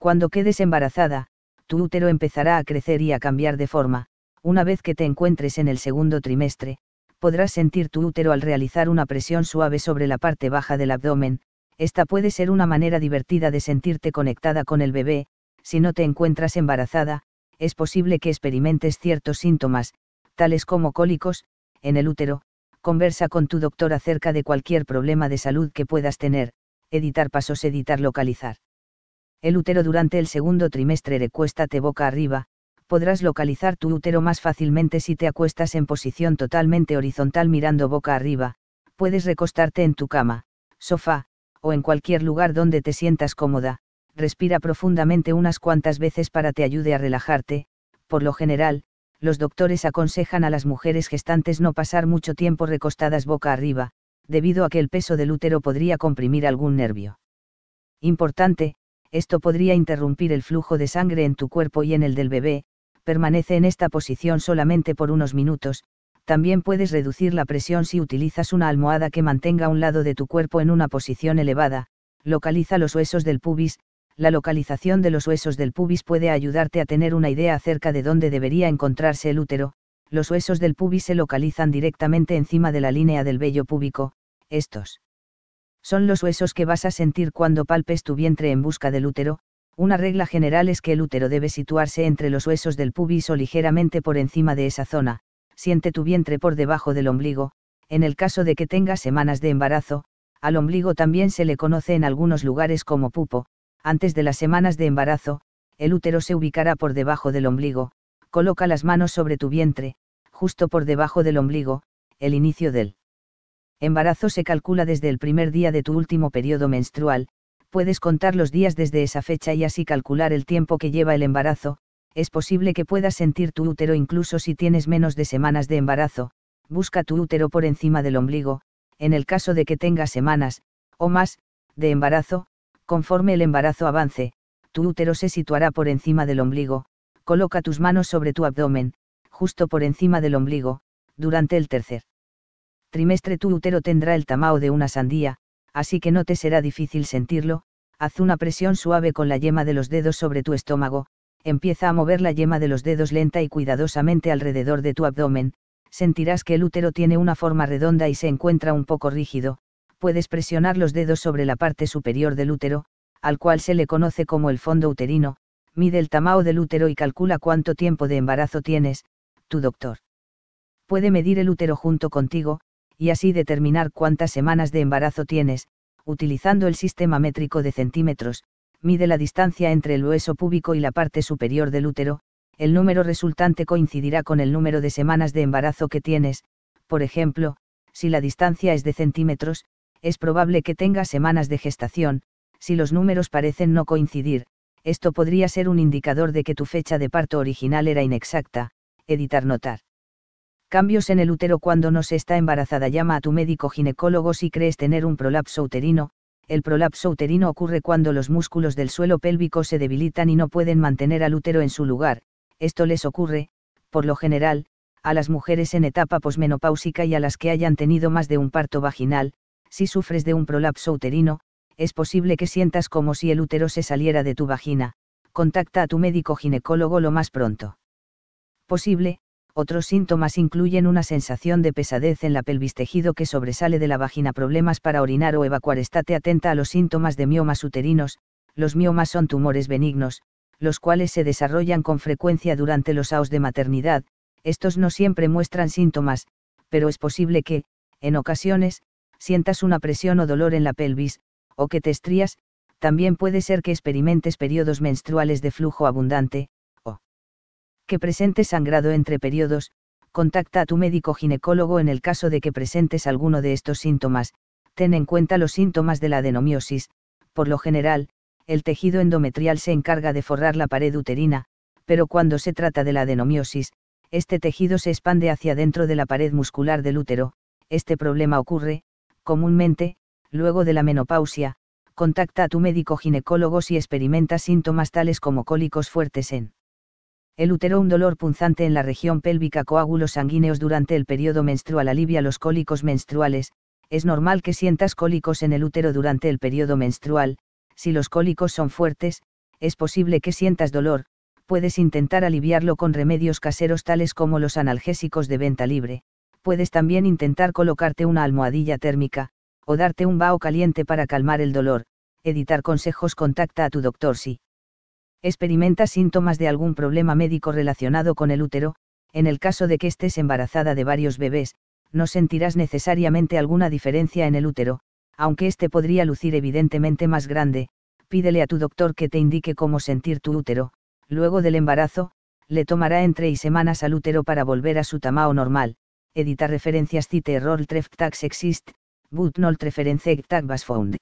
Cuando quedes embarazada, tu útero empezará a crecer y a cambiar de forma, una vez que te encuentres en el segundo trimestre, podrás sentir tu útero al realizar una presión suave sobre la parte baja del abdomen, esta puede ser una manera divertida de sentirte conectada con el bebé, si no te encuentras embarazada, es posible que experimentes ciertos síntomas, tales como cólicos, en el útero, conversa con tu doctor acerca de cualquier problema de salud que puedas tener, editar pasos, editar localizar el útero durante el segundo trimestre recuéstate boca arriba, podrás localizar tu útero más fácilmente si te acuestas en posición totalmente horizontal mirando boca arriba, puedes recostarte en tu cama, sofá, o en cualquier lugar donde te sientas cómoda, respira profundamente unas cuantas veces para te ayude a relajarte, por lo general, los doctores aconsejan a las mujeres gestantes no pasar mucho tiempo recostadas boca arriba, debido a que el peso del útero podría comprimir algún nervio. Importante, esto podría interrumpir el flujo de sangre en tu cuerpo y en el del bebé, permanece en esta posición solamente por unos minutos, también puedes reducir la presión si utilizas una almohada que mantenga un lado de tu cuerpo en una posición elevada, localiza los huesos del pubis, la localización de los huesos del pubis puede ayudarte a tener una idea acerca de dónde debería encontrarse el útero, los huesos del pubis se localizan directamente encima de la línea del vello púbico, estos son los huesos que vas a sentir cuando palpes tu vientre en busca del útero, una regla general es que el útero debe situarse entre los huesos del pubis o ligeramente por encima de esa zona, siente tu vientre por debajo del ombligo, en el caso de que tenga semanas de embarazo, al ombligo también se le conoce en algunos lugares como pupo, antes de las semanas de embarazo, el útero se ubicará por debajo del ombligo, coloca las manos sobre tu vientre, justo por debajo del ombligo, el inicio del Embarazo se calcula desde el primer día de tu último periodo menstrual, puedes contar los días desde esa fecha y así calcular el tiempo que lleva el embarazo, es posible que puedas sentir tu útero incluso si tienes menos de semanas de embarazo, busca tu útero por encima del ombligo, en el caso de que tengas semanas, o más, de embarazo, conforme el embarazo avance, tu útero se situará por encima del ombligo, coloca tus manos sobre tu abdomen, justo por encima del ombligo, durante el tercer trimestre tu útero tendrá el tamao de una sandía, así que no te será difícil sentirlo, haz una presión suave con la yema de los dedos sobre tu estómago, empieza a mover la yema de los dedos lenta y cuidadosamente alrededor de tu abdomen, sentirás que el útero tiene una forma redonda y se encuentra un poco rígido, puedes presionar los dedos sobre la parte superior del útero, al cual se le conoce como el fondo uterino, mide el tamao del útero y calcula cuánto tiempo de embarazo tienes, tu doctor. Puede medir el útero junto contigo, y así determinar cuántas semanas de embarazo tienes, utilizando el sistema métrico de centímetros, mide la distancia entre el hueso púbico y la parte superior del útero, el número resultante coincidirá con el número de semanas de embarazo que tienes, por ejemplo, si la distancia es de centímetros, es probable que tengas semanas de gestación, si los números parecen no coincidir, esto podría ser un indicador de que tu fecha de parto original era inexacta, editar notar cambios en el útero cuando no se está embarazada. Llama a tu médico ginecólogo si crees tener un prolapso uterino. El prolapso uterino ocurre cuando los músculos del suelo pélvico se debilitan y no pueden mantener al útero en su lugar. Esto les ocurre, por lo general, a las mujeres en etapa posmenopáusica y a las que hayan tenido más de un parto vaginal. Si sufres de un prolapso uterino, es posible que sientas como si el útero se saliera de tu vagina. Contacta a tu médico ginecólogo lo más pronto posible, otros síntomas incluyen una sensación de pesadez en la pelvis tejido que sobresale de la vagina, problemas para orinar o evacuar. Estate atenta a los síntomas de miomas uterinos, los miomas son tumores benignos, los cuales se desarrollan con frecuencia durante los AOS de maternidad, estos no siempre muestran síntomas, pero es posible que, en ocasiones, sientas una presión o dolor en la pelvis, o que te estrías, también puede ser que experimentes periodos menstruales de flujo abundante, que presente sangrado entre periodos, contacta a tu médico ginecólogo en el caso de que presentes alguno de estos síntomas, ten en cuenta los síntomas de la adenomiosis, por lo general, el tejido endometrial se encarga de forrar la pared uterina, pero cuando se trata de la adenomiosis, este tejido se expande hacia dentro de la pared muscular del útero, este problema ocurre, comúnmente, luego de la menopausia, contacta a tu médico ginecólogo si experimenta síntomas tales como cólicos fuertes en el útero un dolor punzante en la región pélvica coágulos sanguíneos durante el periodo menstrual alivia los cólicos menstruales, es normal que sientas cólicos en el útero durante el periodo menstrual, si los cólicos son fuertes, es posible que sientas dolor, puedes intentar aliviarlo con remedios caseros tales como los analgésicos de venta libre, puedes también intentar colocarte una almohadilla térmica, o darte un vaho caliente para calmar el dolor, editar consejos contacta a tu doctor si experimenta síntomas de algún problema médico relacionado con el útero, en el caso de que estés embarazada de varios bebés, no sentirás necesariamente alguna diferencia en el útero, aunque este podría lucir evidentemente más grande, pídele a tu doctor que te indique cómo sentir tu útero, luego del embarazo, le tomará entre y semanas al útero para volver a su tamaño normal, edita referencias cite error treftax exist, but not reference was found.